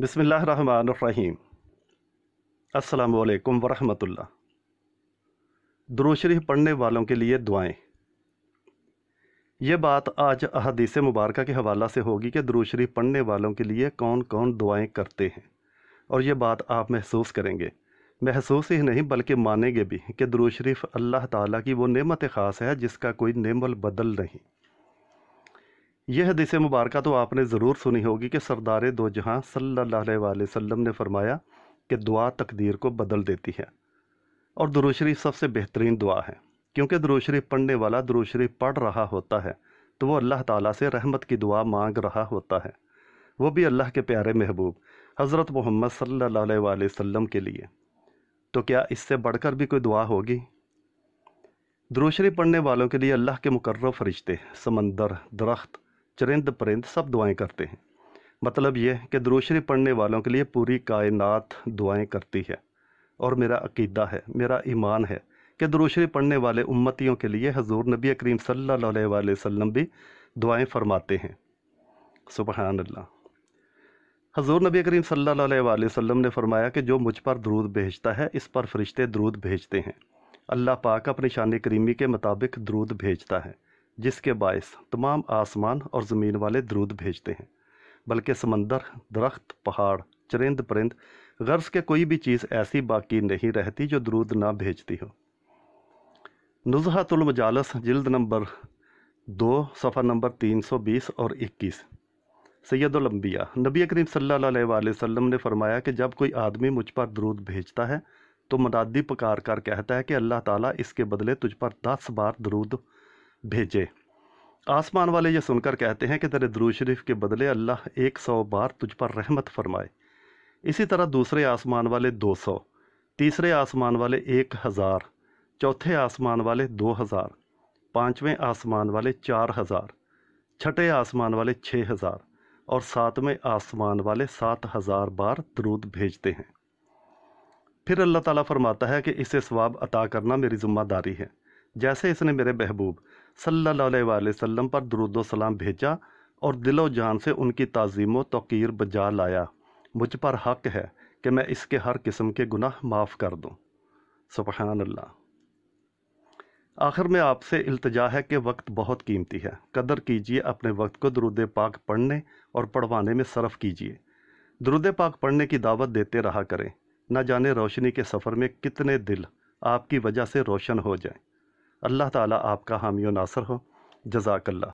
बसमीम अल्लाम वरहमतुल्ला दुरुशरीफ पढ़ने वालों के लिए दुआएं यह बात आज अहदीस मुबारक के हवाला से होगी कि दुरुशरीफ पढ़ने वालों के लिए कौन कौन दुआएं करते हैं और यह बात आप महसूस करेंगे महसूस ही नहीं बल्कि मानेंगे भी कि दुरुशरीफ अल्लाह ताला की वो नेमत ख़ास है जिसका कोई नेमल बदल नहीं यह हदीस मुबारक तो आपने ज़रूर सुनी होगी कि सरदार दो जहाँ सल्ला वसम ने फरमाया कि दुआ तकदीर को बदल देती है और दुरुशरीफ सबसे बेहतरीन दुआ है क्योंकि दुरुशरीफ पढ़ने वाला दुरुशरीफ पढ़ रहा होता है तो वो अल्लाह ताला से रहमत की दुआ मांग रहा होता है वो भी अल्लाह के प्यारे महबूब हज़रत मोहम्मद सल्ला वम के लिए तो क्या इससे बढ़कर भी कोई दुआ होगी दुरुशरी पढ़ने वालों के लिए अल्लाह के मुकर फरिश्ते समंदर दरख्त चरिंद परिंद सब दुआएं करते हैं मतलब यह कि दरूशरी पढ़ने वालों के लिए पूरी कायनात दुआएं करती है और मेरा अकीदा है मेरा ईमान है कि दरूशरी पढ़ने वाले उम्मतियों के लिए हजूर नबी करीम सल्लल्लाहु अलैहि वसल्लम भी दुआएं फरमाते हैं सुबहानल्ला हजूर नबी करीम सल्लल्लाहु अलैहि वसल्लम ने फरमाया कि जो मुझ पर दरूद भेजता है इस पर फरिश्ते दरूद भेजते हैं अल्लाह पाक अपनी शान करीमी के मुताबिक दरूद भेजता है जिसके बायस तमाम आसमान और ज़मीन वाले द्रूद भेजते हैं बल्कि समंदर दरख्त पहाड़ चरिंद परिंद गर्ज के कोई भी चीज़ ऐसी बाकी नहीं रहती जो द्रूद ना भेजती हो नुजहातुलमजालस जल्द नंबर दो सफ़ा नंबर तीन सौ बीस और इक्कीस सैदुलम्बिया नबी करीम सल्लल्लाहु अलैहि वसल्लम ने फरमाया कि जब कोई आदमी मुझ पर द्रूद भेजता है तो मनादी पुकार कर कहता है कि अल्लाह ताला इसके बदले तुझ पर दस बार द्रूद भेजे आसमान वाले ये सुनकर कहते हैं कि तेरे द्रू शरीफ के बदले अल्लाह एक सौ बार तुझ पर रहमत फरमाए इसी तरह दूसरे आसमान वाले दो सौ तीसरे आसमान वाले एक हज़ार चौथे आसमान वाले दो हज़ार पाँचवें आसमान वाले चार हज़ार छठे आसमान वाले छः हज़ार और सातवें आसमान वाले सात हज़ार बार दरूद भेजते हैं फिर अल्लाह ताला फरमाता है कि इसे स्वाब अता करना मेरी ज़िम्मेदारी है जैसे इसने मेरे महबूब सल्लाम पर दरुद भेजा और दिलो जान से उनकी तज़ीम व तोकीर बजा लाया मुझ पर हक है कि मैं इसके हर किस्म के गुनाह माफ़ कर दूँ सुबहान अल्लाह आखिर में आपसे अल्तजा है कि वक्त बहुत कीमती है कदर कीजिए अपने वक्त को दरुद पाक पढ़ने और पढ़वाने में सरफ कीजिए दरुद पाक पढ़ने की दावत देते रहा करें न जाने रोशनी के सफ़र में कितने दिल आपकी वजह से रोशन हो जाएं अल्लाह ताला आपका हामी नासर हो जजाकल्ला